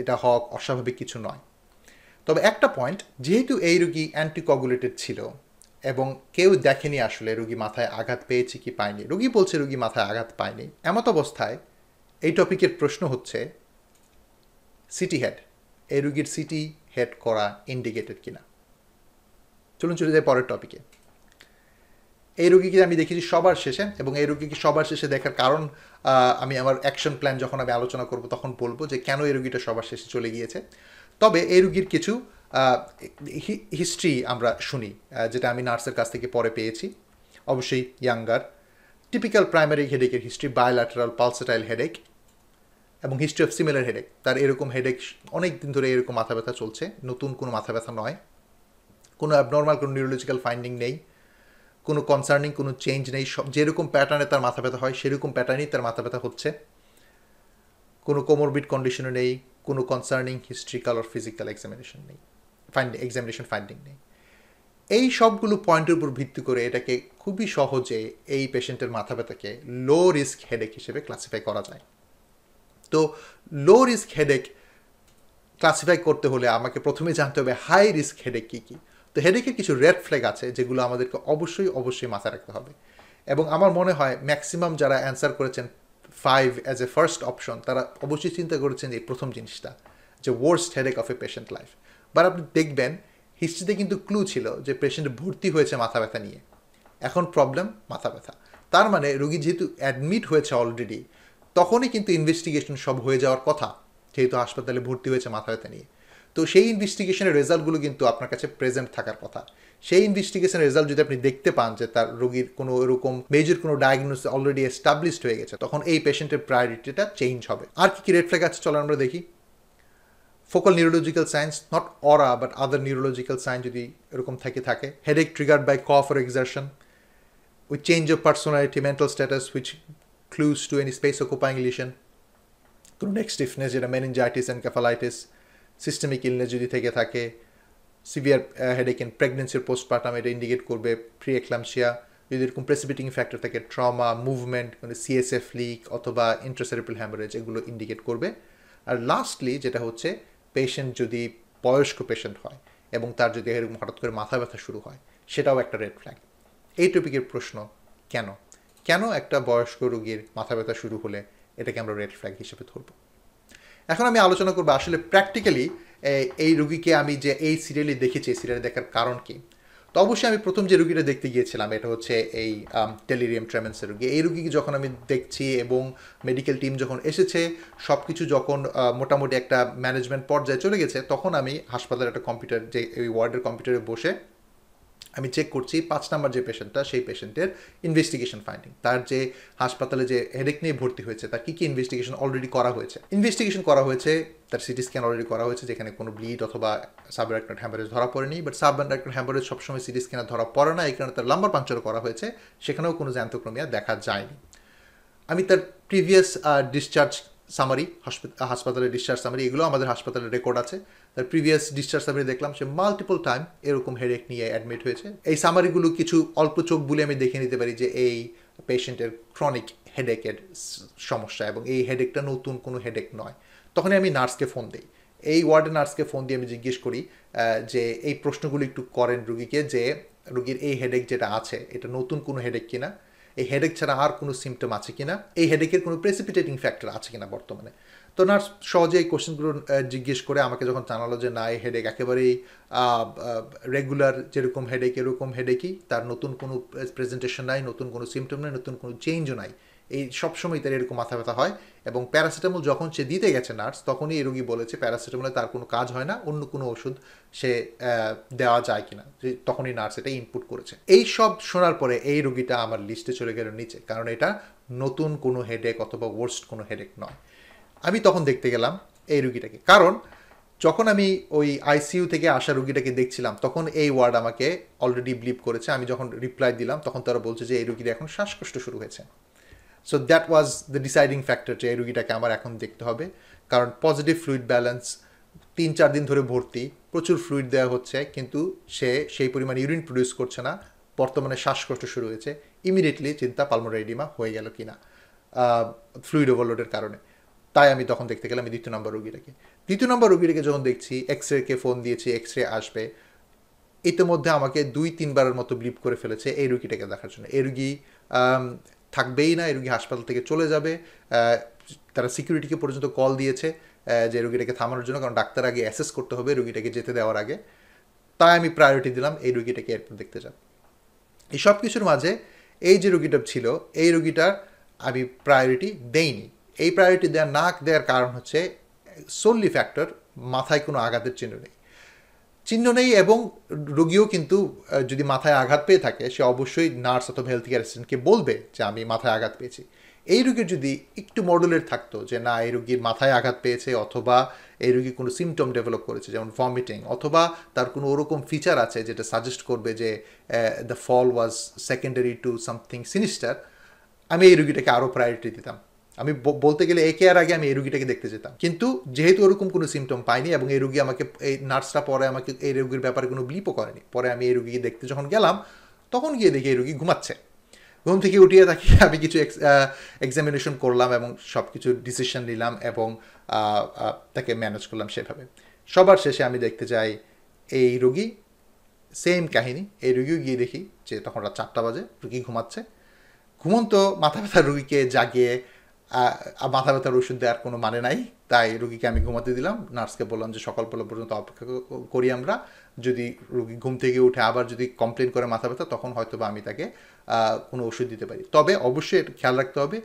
A: এটা হওয়া অস্বাভাবিক কিছু নয় তবে একটা পয়েন্ট যেহেতু এই রুগী অ্যান্টিকগুলেটেড ছিল এবং কেউ দেখেনি আসলে রুগী মাথায় আঘাত পেয়েছে কি পায়নি রুগী বলছে রুগী মাথায় আঘাত পায়নি এমত অবস্থায় এই টপিকের প্রশ্ন হচ্ছে সিটি হেড এই রুগীর সিটি হেড করা ইন্ডিকেটেড কিনা চলুন চলে যাই পরের টপিকে এই রোগীকে আমি দেখেছি সবার শেষে এবং এই রোগীকে সবার শেষে দেখার কারণ আমি আমার অ্যাকশন প্ল্যান যখন আমি আলোচনা করব তখন বলবো যে কেন এই রোগীটা সবার শেষে চলে গিয়েছে তবে এই রোগীর কিছু হিস্ট্রি আমরা শুনি যেটা আমি নার্সের কাছ থেকে পরে পেয়েছি অবশ্যই ইয়াঙ্গার টিপিক্যাল প্রাইমারি হেডেকের হিস্ট্রি বায়োল্যাটারাল পালসেটাইল হেডেক এবং হিস্ট্রি অফ সিমিলার হেডেক তার এরকম হেডেক অনেক দিন ধরে এরকম মাথা ব্যথা চলছে নতুন কোনো মাথা ব্যথা নয় কোনো অ্যাবনর্মাল কোনো নিউরোলজিক্যাল ফাইন্ডিং নেই কোনো কনসার্নিং কোনো চেঞ্জ নেই সব যেরকম প্যাটার্নে তার মাথা ব্যথা হয় সেরকম প্যাটার্নেই তার মাথা ব্যথা হচ্ছে কোনো কোমরবিট কন্ডিশনও নেই কোনো concerning historical or physical examination নেই ফাইন্ডিং এক্সামিনেশন ফাইন্ডিং নেই এই সবগুলো পয়েন্টের উপর ভিত্তি করে এটাকে খুবই সহজে এই পেশেন্টের মাথা ব্যথাকে লো রিস্ক হেডেক হিসেবে ক্লাসিফাই করা যায় তো লো রিস্ক হেডেক ক্লাসিফাই করতে হলে আমাকে প্রথমে জানতে হবে হাই রিস্ক হেডেক কী কী তো হেডেকের কিছু রেড ফ্ল্যাগ আছে যেগুলো আমাদেরকে অবশ্যই অবশ্যই মাথায় রাখতে হবে এবং আমার মনে হয় ম্যাক্সিমাম যারা অ্যান্সার করেছেন five as a first option তারা অবশ্যই চিন্তা করেছেন এই প্রথম জিনিসটা যে worst headache of a patient life but আপনি দেখবেন হিস্ট্রিতে কিন্তু ক্লু ছিল যে পেশেন্ট ভর্তি হয়েছে মাথা ব্যথা নিয়ে এখন প্রবলেম মাথা ব্যথা তার মানে রুগী যেহেতু অ্যাডমিট হয়েছে অলরেডি তখনই কিন্তু ইনভেস্টিগেশন সব হয়ে যাওয়ার কথা যেহেতু হাসপাতালে ভর্তি হয়েছে মাথা ব্যথা নিয়ে তো সেই ইনভেস্টিগেশনের রেজাল্টগুলো কিন্তু আপনার কাছে প্রেজেন্ট থাকার কথা সেই ইনভেস্টিগেশনের রেজাল্ট যদি আপনি দেখতে পান যে তার রোগীর কোনো এরকম মেজর কোনো ডায়াগনোস অলরেডি এস্টাবলিশড হয়ে গেছে তখন এই পেশেন্টের প্রায়োরিটিটা চেঞ্জ হবে আর কি কি রেড ফ্ল্যাগ আছে চলো আমরা দেখি focal neurological signs not aura but other neurological signs যদি এরকম থেকে থাকে headache triggered by cough or exertion we change of personality mental status which clues to any space occupying lesion কোনো নেক্সট স্টিফনেস যেটা meningitis and encephalitis systemic illness যদি থেকে থাকে সিভিয়ার হেডেক ইন প্রেগনেন্সির পোস্টপার্টাম এটা ইন্ডিকেট করবে প্রি এক্লামশিয়া যদি এরকম প্রেসিপিটিং ফ্যাক্টর থাকে ট্রমা মুভমেন্ট মানে সিএসএফ লিক অথবা ইন্টারসেরিপেল হ্যামারেজ এগুলো ইন্ডিকেট করবে আর লাস্টলি যেটা হচ্ছে পেশেন্ট যদি বয়স্ক পেশেন্ট হয় এবং তার যদি এরকম হঠাৎ করে মাথা ব্যথা শুরু হয় সেটাও একটা রেড ফ্ল্যাগ এই টপিকের প্রশ্ন কেন কেন একটা বয়স্ক রোগীর মাথা ব্যথা শুরু হলে এটাকে আমরা রেড ফ্ল্যাগ হিসেবে ধরবো এখন আমি আলোচনা করবো আসলে প্র্যাকটিক্যালি এই রুগীকে আমি যে এই সিরিয়ালে দেখেছি এই সিরিয়ালে দেখার কারণ কি তো অবশ্যই আমি প্রথম যে রুগীটা দেখতে গিয়েছিলাম এটা হচ্ছে এই টেলিরিয়াম ট্রেমেন্সের রুগী এই রুগীকে যখন আমি দেখছি এবং মেডিকেল টিম যখন এসেছে সব কিছু যখন মোটামুটি একটা ম্যানেজমেন্ট পর্যায়ে চলে গেছে তখন আমি হাসপাতালের একটা কম্পিউটার যে ওই ওয়ার্ডের কম্পিউটারে বসে আমি চেক করছি পাঁচ নাম্বার যে পেশেন্টটা সেই পেশেন্টের ইনভেস্টিগেশন ফাইন্ডিং তার যে হাসপাতালে যে হেডেক নিয়ে ভর্তি হয়েছে তার কী কী ইনভেস্টিগেশন অলরেডি করা হয়েছে ইনভেস্টিগেশন করা হয়েছে তার সিটি স্ক্যান অলরেডি করা হয়েছে যেখানে কোনো ব্লিড অথবা সাবঅ্যারাক্টন হ্যাম্বারেজ ধরা পড়েনি বাট সাবঅ্যারাক্টন হ্যাম্বারেজ সবসময় সিটি স্ক্যানে ধরা পড়ে না এই কারণে তার লাম্বার পাঞ্চার করা হয়েছে সেখানেও কোনো জ্যান্তক্রমিয়া দেখা যায়নি আমি তার প্রিভিয়াস ডিসচার্জ সামারি হাসপাতালের ডিসচার্জ সামারি এগুলো আমাদের হাসপাতালের রেকর্ড আছে তার প্রিভিয়াস ডিসচার্জ আমি দেখলাম সে মাল্টিপল টাইম এরকম হেডেক নিয়ে অ্যাডমিট হয়েছে এই সামারিগুলো কিছু অল্প চোখ বলে আমি দেখে নিতে পারি যে এই পেশেন্টের ক্রনিক হেডেকের সমস্যা এবং এই হেডেকটা নতুন কোনো হেডেক নয় তখনই আমি নার্সকে ফোন দিই এই ওয়ার্ডে নার্সকে ফোন দিয়ে আমি জিজ্ঞেস করি যে এই প্রশ্নগুলো একটু করেন রুগীকে যে রুগীর এই হেডেক যেটা আছে এটা নতুন কোনো হেডেক কিনা এই হেডেক ছাড়া আর কোনো সিমটম আছে কিনা এই হেডেকের কোনো প্রেসিপিটেটিং ফ্যাক্টর আছে কিনা বর্তমানে তো নার্স সহজে এই কোশ্চেনগুলো জিজ্ঞেস করে আমাকে যখন জানালো যে না এই হেডেক একেবারেই রেগুলার যেরকম হেডেক এরকম হেডেকই তার নতুন কোনো প্রেজেন্টেশন নাই নতুন কোনো সিমটম নাই নতুন কোনো চেঞ্জও নাই এই সবসময় তার এরকম মাথা ব্যথা হয় এবং প্যারাসিটামল যখন সে দিতে গেছে নার্স তখনই এই রোগী বলেছে প্যারাসিটামলে তার কোনো কাজ হয় না অন্য কোনো ওষুধ সে দেওয়া যায় কিনা তখনই নার্স এটা ইনপুট করেছে এই সব শোনার পরে এই রোগীটা আমার লিস্টে চলে গেল নিচে কারণ এটা নতুন কোনো হেডেক অথবা ওয়ার্স্ট কোনো হেডেক নয় আমি তখন দেখতে গেলাম এই রুগীটাকে কারণ যখন আমি ওই আইসিইউ থেকে আসা রুগীটাকে দেখছিলাম তখন এই ওয়ার্ড আমাকে অলরেডি ব্লিপ করেছে আমি যখন রিপ্লাই দিলাম তখন তারা বলছে যে এই রুগীর এখন শ্বাসকষ্ট শুরু হয়েছে so that was the deciding factor যে এই রুগীটাকে আমার এখন দেখতে হবে কারণ পজিটিভ ফ্লুইড ব্যালেন্স তিন চার দিন ধরে ভর্তি প্রচুর ফ্লুইড দেওয়া হচ্ছে কিন্তু সে সেই পরিমাণ ইউরিন প্রডিউস করছে না বর্তমানে শ্বাসকষ্ট শুরু হয়েছে ইমিডিয়েটলি চিন্তা পালমোরাইডিমা হয়ে গেল কিনা ফ্লুইড ওভারলোডের কারণে তাই আমি তখন দেখতে গেলাম আমি দ্বিতীয় নম্বর রুগীটাকে দ্বিতীয় নম্বর রুগীটাকে যখন দেখছি এক্স রেকে ফোন দিয়েছি এক্স রে আসবে ইতিমধ্যে আমাকে দুই তিনবারের মতো ব্লিপ করে ফেলেছে এই রুগীটাকে দেখার জন্য এই রুগী থাকবেই না এই রুগী হাসপাতাল থেকে চলে যাবে তারা সিকিউরিটিকে পর্যন্ত কল দিয়েছে যে রুগীটাকে থামানোর জন্য কারণ ডাক্তার আগে অ্যাসেস করতে হবে রুগীটাকে যেতে দেওয়ার আগে তাই আমি প্রায়োরিটি দিলাম এই রুগীটাকে এরপর দেখতে যান এই সব কিছুর মাঝে এই যে রুগীটা ছিল এই রুগীটার আমি প্রায়োরিটি দেইনি এই প্রায়োরিটি দেওয়া না দেওয়ার কারণ হচ্ছে সোনলি ফ্যাক্টর মাথায় কোনো আঘাতের চিহ্ন নেই চিহ্ন নেই এবং রুগীও কিন্তু যদি মাথায় আঘাত পেয়ে থাকে সে অবশ্যই নার্স অথবা হেলথ কেয়ার অ্যাসিস্ট্যান্টকে বলবে যে আমি মাথায় আঘাত পেয়েছি এই রুগীর যদি একটু মডেলের থাকতো যে না এই রুগীর মাথায় আঘাত পেয়েছে অথবা এই রুগী কোনো সিমটম ডেভেলপ করেছে যেমন ভমিটিং অথবা তার কোনো ওরকম ফিচার আছে যেটা সাজেস্ট করবে যে the fall was secondary to something sinister আমি এই রুগীটাকে আরও প্রায়োরিটি দিতাম আমি বলতে গেলে একে আর আগে আমি এই রুগীটাকে দেখতে যেতাম কিন্তু যেহেতু ওরকম কোনো সিমটম পাইনি এবং এই রুগী আমাকে এই নার্সরা পরে আমাকে এই রুগীর ব্যাপারে কোনো ব্লিপও করেনি পরে আমি এই রুগীকে দেখতে যখন গেলাম তখন গিয়ে দেখি এই রুগী ঘুমাচ্ছে ঘুম থেকে উঠিয়ে তাকে *laughs* আমি কিছু এক্সামিনেশন করলাম এবং সব কিছু ডিসিশন নিলাম এবং তাকে ম্যানেজ করলাম সেভাবে সবার শেষে আমি দেখতে যাই এই রুগী সেম কাহিনী এই রুগীও গিয়ে দেখি যে তখন রাত চারটা বাজে রুগী ঘুমাচ্ছে ঘুমন্ত মাথা ব্যথা রুগীকে জাগিয়ে মাথা ব্যথার ওষুধ দেওয়ার কোনো মানে নাই তাই রুগীকে আমি ঘুমাতে দিলাম নার্সকে বললাম যে সকাল বেলা পর্যন্ত অপেক্ষা করি আমরা যদি রুগী ঘুম থেকে উঠে আবার যদি কমপ্লেন করে মাথা ব্যথা তখন হয়তো বা আমি তাকে কোনো ওষুধ দিতে পারি তবে অবশ্যই খেয়াল রাখতে হবে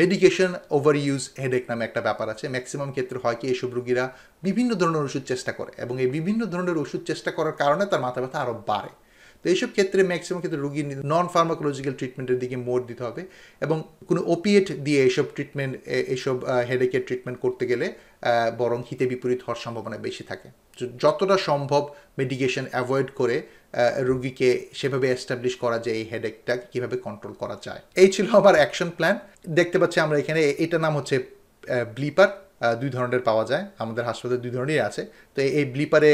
A: মেডিকেশন ওভার ইউজ হেডেক নামে একটা ব্যাপার আছে ম্যাক্সিমাম ক্ষেত্রে হয় কি এসব রুগীরা বিভিন্ন ধরনের ওষুধ চেষ্টা করে এবং এই বিভিন্ন ধরনের ওষুধ চেষ্টা করার কারণে তার মাথা ব্যথা আরও বাড়ে তো এইসব ক্ষেত্রে ম্যাক্সিমাম ক্ষেত্রে রুগীর নন ফার্মাকোলজিক্যাল ট্রিটমেন্টের দিকে মোড় দিতে হবে এবং কোনো ওপিয়েট দিয়ে এইসব ট্রিটমেন্ট এইসব হেডেকের ট্রিটমেন্ট করতে গেলে বরং হিতে বিপরীত হওয়ার সম্ভাবনা বেশি থাকে যতটা সম্ভব মেডিকেশন অ্যাভয়েড করে রুগীকে সেভাবে এস্টাবলিশ করা যায় এই হেডেকটা কীভাবে কন্ট্রোল করা যায় এই ছিল আমার অ্যাকশন প্ল্যান দেখতে পাচ্ছি আমরা এখানে এটা নাম হচ্ছে ব্লিপার দুই ধরনের পাওয়া যায় আমাদের হাসপাতালে দুই ধরনেরই আছে তো এই ব্লিপারে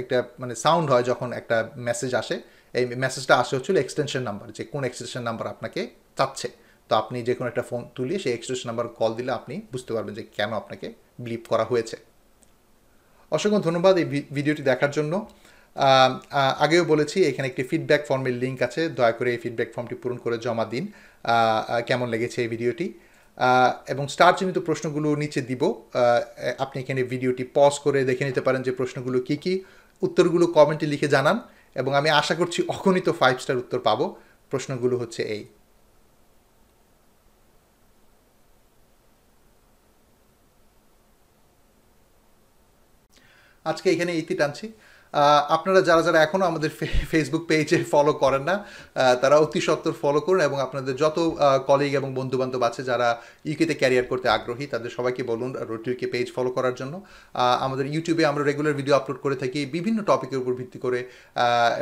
A: একটা মানে সাউন্ড হয় যখন একটা মেসেজ আসে এই মেসেজটা আসে হচ্ছিল এক্সটেনশন নাম্বার যে কোন এক্সটেনশন নাম্বার আপনাকে চাচ্ছে তো আপনি যে কোনো একটা ফোন তুলিয়ে সেই এক্সটেনশন নাম্বার কল দিলে আপনি বুঝতে পারবেন যে কেন আপনাকে ব্লিপ করা হয়েছে অসংখ্য ধন্যবাদ এই ভিডিওটি দেখার জন্য আগেও বলেছি এখানে একটি ফিডব্যাক ফর্মের লিঙ্ক আছে দয়া করে এই ফিডব্যাক ফর্মটি পূরণ করে জমা দিন কেমন লেগেছে এই ভিডিওটি এবং স্টার প্রশ্নগুলো নিচে দিব আপনি এখানে ভিডিওটি পজ করে দেখে নিতে পারেন যে প্রশ্নগুলো কি কি উত্তরগুলো কমেন্টে লিখে জানান এবং আমি আশা করছি অগণিত ফাইভ স্টার উত্তর পাবো প্রশ্নগুলো হচ্ছে এই আজকে এখানে ইতি টানছি আপনারা যারা যারা এখনও আমাদের ফেসবুক পেজে ফলো করেন না তারা অতি সত্তর ফলো করুন এবং আপনাদের যত কলিগ এবং বন্ধুবান্ধব আছে যারা ইউকেতে ক্যারিয়ার করতে আগ্রহী তাদের সবাইকে বলুন রোটিউকে পেজ ফলো করার জন্য আমাদের ইউটিউবে আমরা রেগুলার ভিডিও আপলোড করে থাকি বিভিন্ন টপিকের উপর ভিত্তি করে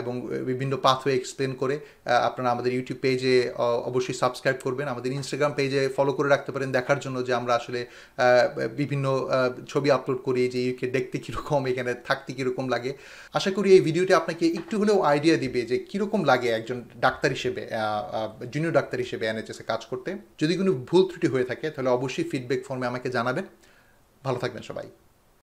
A: এবং বিভিন্ন পাথওয়ে এক্সপ্লেন করে আপনারা আমাদের ইউটিউব পেজে অবশ্যই সাবস্ক্রাইব করবেন আমাদের ইনস্টাগ্রাম পেজে ফলো করে রাখতে পারেন দেখার জন্য যে আমরা আসলে বিভিন্ন ছবি আপলোড করি যে ইউকে দেখতে কীরকম এখানে থাকতে কীরকম লাগে আশা করি এই ভিডিওটি আপনাকে একটু হলেও আইডিয়া দিবে যে কিরকম লাগে একজন ডাক্তার হিসেবে জুনিয়র ডাক্তার হিসেবে এনএচএসে কাজ করতে যদি কোনো ভুল ত্রুটি হয়ে থাকে তাহলে অবশ্যই ফিডব্যাক ফর্মে আমাকে জানাবেন ভালো থাকবেন সবাই